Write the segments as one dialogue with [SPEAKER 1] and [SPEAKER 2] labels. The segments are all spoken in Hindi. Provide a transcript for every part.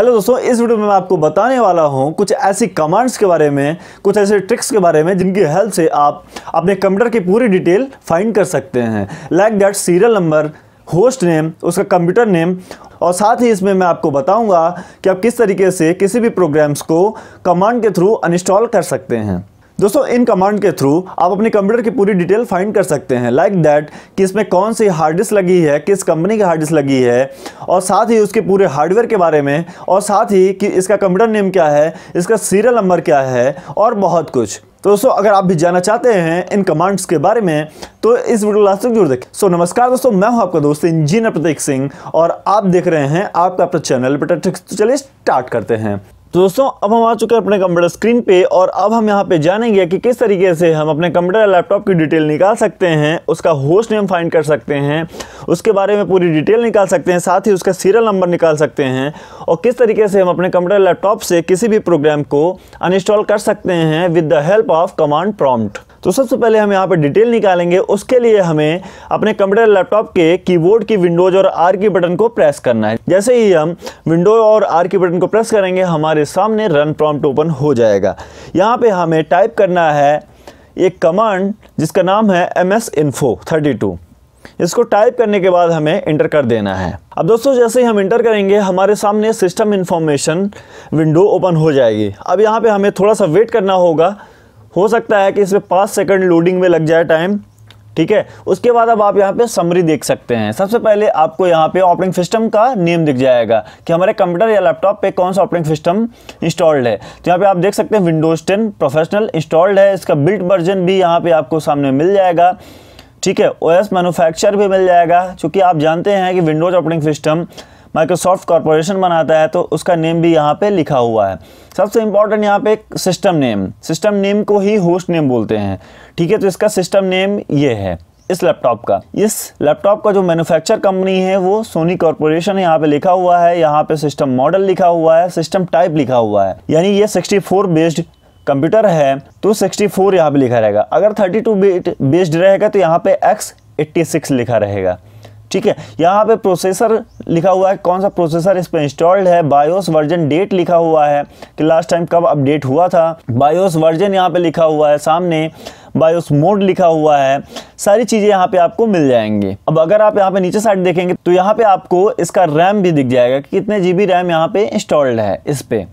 [SPEAKER 1] हेलो दोस्तों इस वीडियो में मैं आपको बताने वाला हूं कुछ ऐसी कमांड्स के बारे में कुछ ऐसे ट्रिक्स के बारे में जिनकी हेल्प से आप अपने कंप्यूटर की पूरी डिटेल फाइंड कर सकते हैं like that serial number host name उसका कंप्यूटर नेम और साथ ही इसमें मैं आपको बताऊंगा कि आप किस तरीके से किसी भी प्रोग्राम्स को कमांड के थ्रू अनइंस्टॉल कर सकते हैं दोस्तों इन कमांड के थ्रू आप अपने कंप्यूटर की पूरी डिटेल फाइंड कर सकते हैं लाइक like दैट कि इसमें कौन सी हार्ड डिस्क लगी है किस कंपनी की हार्ड डिस्क लगी है और साथ ही उसके पूरे हार्डवेयर के बारे में और साथ ही कि इसका कंप्यूटर नेम क्या है इसका सीरियल नंबर क्या है और बहुत कुछ तो दोस्तों अगर आप भी जानना चाहते हैं इन कमांड्स के बारे में तो इस वीडियो लास्ट तक जरूर देखें सो so, नमस्कार दोस्तों मैं हूं आपका दोस्त इंजीनियर प्रतीक सिंह और आप देख रहे हैं आपका अपना चैनल बेटा ट्रिक्स तो चलिए स्टार्ट करते हैं तो दोस्तों अब हम आ चुके हैं अपने कंप्यूटर स्क्रीन पे और अब हम यहाँ पे जानेंगे कि किस तरीके से हम अपने कंप्यूटर या लैपटॉप की डिटेल निकाल सकते हैं उसका होस्ट नेम फाइंड कर सकते हैं उसके बारे में पूरी डिटेल निकाल सकते हैं साथ ही उसका सीरियल नंबर निकाल सकते हैं और किस तरीके से हम अपने कंप्यूटर लैपटॉप से किसी भी प्रोग्राम को अनइंस्टॉल कर सकते हैं with the help of command prompt तो सबसे पहले हम यहाँ पर डिटेल निकालेंगे उसके लिए हमें अपने कंप्यूटर लैपटॉप के कीबोर्ड की विंडोज और आर की बटन को प्रेस करना है जैसे ही हम विंडो और आर की बटन को प्रेस करेंगे हमारे सामने रन प्रॉम्प्ट ओपन हो जाएगा यहाँ पे हमें टाइप करना है एक कमांड जिसका नाम है M S info thirty two इसको टाइप करने के बाद हमें इंटर कर देना है अब दोस्तों जैसे ही हम इंटर करेंगे हमारे सामने सिस्टम इन्फॉर्मेशन विंडो ओपन हो जाएगी अब यहाँ पे हमें थोड़ा सा वेट करना होगा हो सकता है कि इसमें पाँच सेकंड लोडिंग में लग जाए टाइम ठीक है उसके बाद अब आप यहाँ पे समरी देख सकते हैं सबसे पहले आपको यहाँ पे ऑपरेटिंग सिस्टम का नेम दिख जाएगा कि हमारे कंप्यूटर या लैपटॉप पे कौन सा ऑपरेटिंग सिस्टम इंस्टॉल्ड है तो यहाँ पे आप देख सकते हैं विंडोज 10 प्रोफेशनल इंस्टॉल्ड है इसका बिल्ट वर्जन भी यहाँ पे आपको सामने मिल जाएगा ठीक है ओ एस मैनुफैक्चर भी मिल जाएगा चूँकि आप जानते हैं कि Windows operating system Microsoft corporation बनाता है तो उसका नेम भी यहाँ पे लिखा हुआ है सबसे इंपॉर्टेंट यहाँ पे एक सिस्टम नेम सिस्टम नेम को ही होस्ट नेम बोलते हैं ठीक है तो इसका सिस्टम नेम ये है इस लैपटॉप का इस लैपटॉप का जो मैन्युफैक्चर कंपनी है वो सोनी कॉरपोरेशन यहाँ पे लिखा हुआ है यहाँ पे सिस्टम मॉडल लिखा हुआ है सिस्टम टाइप लिखा हुआ है यानी ये 64 बेस्ड कंप्यूटर है तो 64 यहाँ पे लिखा रहेगा अगर 32 टू बेस्ड रहेगा तो यहाँ पे एक्स सिक्स लिखा रहेगा ठीक है यहाँ पे प्रोसेसर लिखा हुआ है कौन सा प्रोसेसर इस पर इंस्टॉल्ड है बायोस वर्जन डेट लिखा हुआ है कि लास्ट टाइम कब अपडेट हुआ था बायोस वर्जन यहाँ पे लिखा हुआ है सामने बायोस मोड लिखा हुआ है सारी चीज़ें यहाँ पे आपको मिल जाएंगी अब अगर आप यहाँ पे नीचे साइड देखेंगे तो यहाँ पे आपको इसका रैम भी दिख जाएगा कि कितने जी रैम यहाँ पे इंस्टॉल्ड है इस पर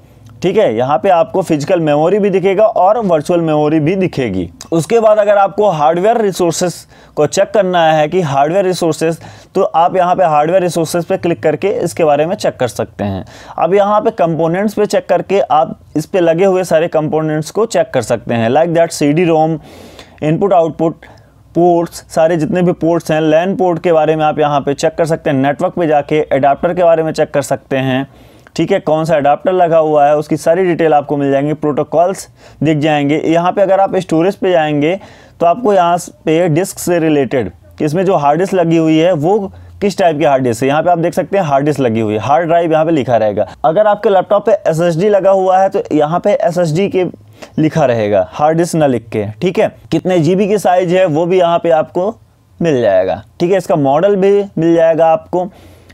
[SPEAKER 1] ठीक है यहाँ पे आपको फिजिकल मेमोरी भी दिखेगा और वर्चुअल मेमोरी भी दिखेगी उसके बाद अगर आपको हार्डवेयर रिसोर्सेस को चेक करना है कि हार्डवेयर रिसोर्सेस तो आप यहाँ पे हार्डवेयर रिसोर्सेज पे क्लिक करके इसके बारे में चेक कर सकते हैं अब यहाँ पे कंपोनेंट्स पे चेक करके आप इस पर लगे हुए सारे कंपोनेंट्स को चेक कर सकते हैं like that C D ROM input output ports सारे जितने भी पोर्ट्स हैं लैन पोर्ट के बारे में आप यहाँ पर चेक कर सकते हैं नेटवर्क पर जाके एडाप्टर के बारे में चेक कर सकते हैं ठीक है कौन सा अडाप्टर लगा हुआ है उसकी सारी डिटेल आपको मिल जाएंगी प्रोटोकॉल्स दिख जाएंगे यहाँ पे अगर आप स्टोरेज पे जाएंगे तो आपको यहाँ पे डिस्क से रिलेटेड इसमें जो हार्ड डिस्क लगी हुई है वो किस टाइप की हार्ड डिस्क है यहाँ पे आप देख सकते हैं हार्ड डिस्क लगी हुई है हार्ड ड्राइव यहाँ पे लिखा रहेगा अगर आपके लैपटॉप पे एस लगा हुआ है तो यहाँ पे एस के लिखा रहेगा हार्ड डिस्क ना लिख के ठीक है कितने जी की साइज है वो भी यहाँ पे आपको मिल जाएगा ठीक है इसका मॉडल भी मिल जाएगा आपको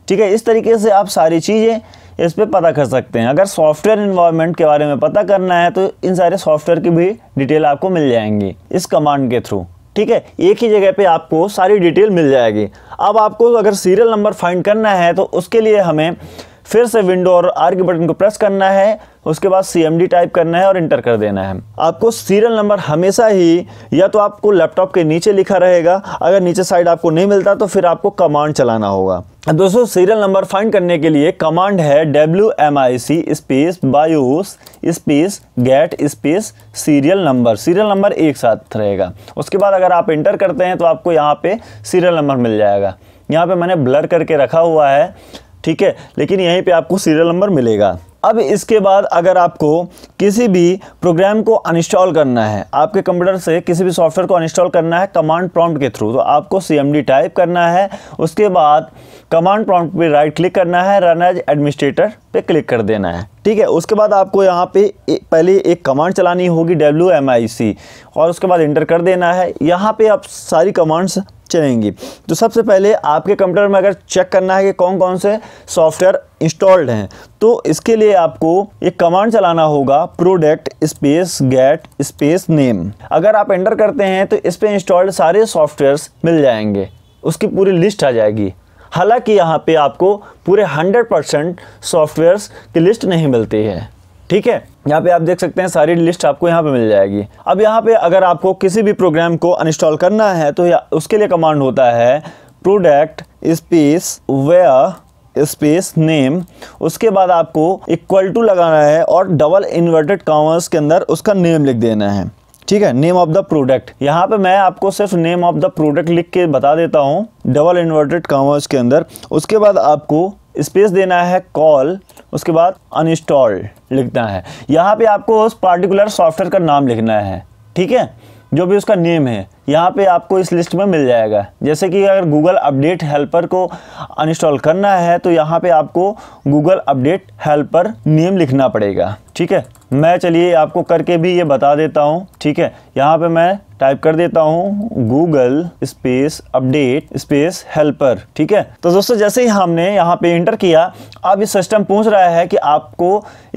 [SPEAKER 1] ठीक है इस तरीके से आप सारी चीज़ें इस पर पता कर सकते हैं अगर सॉफ्टवेयर इन्वायरमेंट के बारे में पता करना है तो इन सारे सॉफ्टवेयर की भी डिटेल आपको मिल जाएंगी इस कमांड के थ्रू ठीक है एक ही जगह पे आपको सारी डिटेल मिल जाएगी अब आपको अगर सीरियल नंबर फाइंड करना है तो उसके लिए हमें फिर से विंडो और आर के बटन को प्रेस करना है उसके बाद सी टाइप करना है और इंटर कर देना है आपको सीरियल नंबर हमेशा ही या तो आपको लैपटॉप के नीचे लिखा रहेगा अगर नीचे साइड आपको नहीं मिलता तो फिर आपको कमांड चलाना होगा दोस्तों सीरियल नंबर फाइंड करने के लिए कमांड है W M I C space BIOS space get space serial number serial number एक साथ रहेगा उसके बाद अगर आप इंटर करते हैं तो आपको यहाँ पे सीरियल नंबर मिल जाएगा यहाँ पे मैंने ब्लर करके रखा हुआ है ठीक है लेकिन यहीं पे आपको सीरियल नंबर मिलेगा अब इसके बाद अगर आपको किसी भी प्रोग्राम को अनइंस्टॉल करना है आपके कंप्यूटर से किसी भी सॉफ्टवेयर को अनइंस्टॉल करना है कमांड प्रॉम्प्ट के थ्रू तो आपको सी टाइप करना है उसके बाद कमांड प्रॉम्प्ट पे राइट क्लिक करना है रन एज एडमिनिस्ट्रेटर पे क्लिक कर देना है ठीक है उसके बाद आपको यहाँ पे पहले एक कमांड चलानी होगी डब्ल्यू एम आई सी और उसके बाद इंटर कर देना है यहाँ पे आप सारी कमांड्स चलेंगी तो सबसे पहले आपके कंप्यूटर में अगर चेक करना है कि कौन कौन से सॉफ्टवेयर इंस्टॉल्ड हैं तो इसके लिए आपको एक कमांड चलाना होगा product space get space name अगर आप एंटर करते हैं तो इस पर इंस्टॉल्ड सारे सॉफ्टवेयर्स मिल जाएंगे उसकी पूरी लिस्ट आ जाएगी हालांकि यहाँ पे आपको पूरे 100 परसेंट सॉफ्टवेयर्स की लिस्ट नहीं मिलती है ठीक है यहाँ पे आप देख सकते हैं सारी लिस्ट आपको यहाँ पे मिल जाएगी अब यहाँ पे अगर आपको किसी भी प्रोग्राम को अनइंस्टॉल करना है तो उसके लिए कमांड होता है product space where space name उसके बाद आपको इक्वल टू लगाना है और डबल इन्वर्टेड कॉमर्स के अंदर उसका नेम लिख देना है ठीक है नेम ऑफ द प्रोडक्ट यहाँ पे मैं आपको सिर्फ नेम ऑफ द प्रोडक्ट लिख के बता देता हूँ डबल इन्वर्टेड कॉमर्स के अंदर उसके बाद आपको स्पेस देना है कॉल उसके बाद अनइंस्टॉल लिखना है यहाँ पे आपको उस पार्टिकुलर सॉफ्टवेयर का नाम लिखना है ठीक है जो भी उसका नेम है यहाँ पे आपको इस लिस्ट में मिल जाएगा जैसे कि अगर गूगल अपडेट हेल्पर को अनइंस्टॉल करना है तो यहाँ पे आपको गूगल अपडेट हेल्पर नेम लिखना पड़ेगा ठीक है मैं चलिए आपको करके भी ये बता देता हूँ ठीक है यहाँ पे मैं टाइप कर देता हूँ Google space update space helper ठीक है तो दोस्तों जैसे ही हमने यहाँ पे इंटर किया अब ये सिस्टम पूछ रहा है कि आपको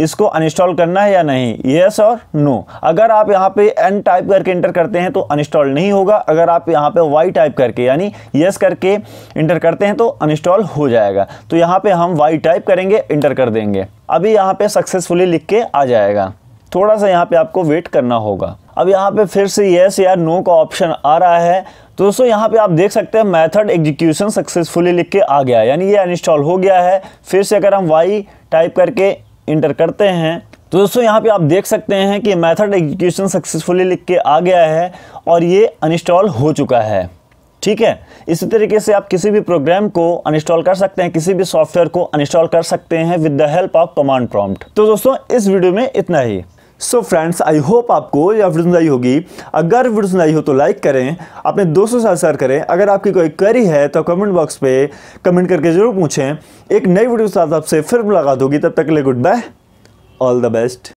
[SPEAKER 1] इसको अनइंस्टॉल करना है या नहीं येस और नो अगर आप यहाँ पे एन टाइप करके इंटर करते हैं तो अनइंस्टॉल नहीं होगा अगर आप यहाँ पे वाई टाइप करके यानी यस करके इंटर करते हैं तो अनइंस्टॉल हो जाएगा तो यहाँ पे हम वाई टाइप करेंगे इंटर कर देंगे अभी यहाँ पे सक्सेसफुली लिख के आ जाएगा थोड़ा सा यहाँ पे आपको वेट करना होगा अब यहाँ पे फिर से येस या नो का ऑप्शन आ रहा है तो दोस्तों यहाँ पे आप देख सकते हैं मेथड एग्जीक्यूशन सक्सेसफुली लिख के आ गया यानी ये अनइंस्टॉल हो गया है फिर से अगर हम वाई टाइप करके इंटर करते हैं तो दोस्तों यहाँ पे आप देख सकते हैं कि मेथड एग्जीक्यूशन सक्सेसफुली लिख के आ गया है और ये अनइंस्टॉल हो चुका है ठीक है इसी तरीके से आप किसी भी प्रोग्राम को अनइंस्टॉल कर सकते हैं किसी भी सॉफ्टवेयर को अनइंस्टॉल कर सकते हैं with the help of command prompt तो दोस्तों इस वीडियो में इतना ही सो फ्रेंड्स आई होप आपको यह वीडियो सुनाई होगी अगर वीडियो सुनाई हो तो लाइक करें अपने दोस्तों से शेयर करें अगर आपकी कोई क्वेरी है तो कमेंट बॉक्स पे कमेंट करके जरूर पूछें एक नई वीडियो के साथ आपसे फिर मुलाकात होगी तब तक के लिए good bye all the best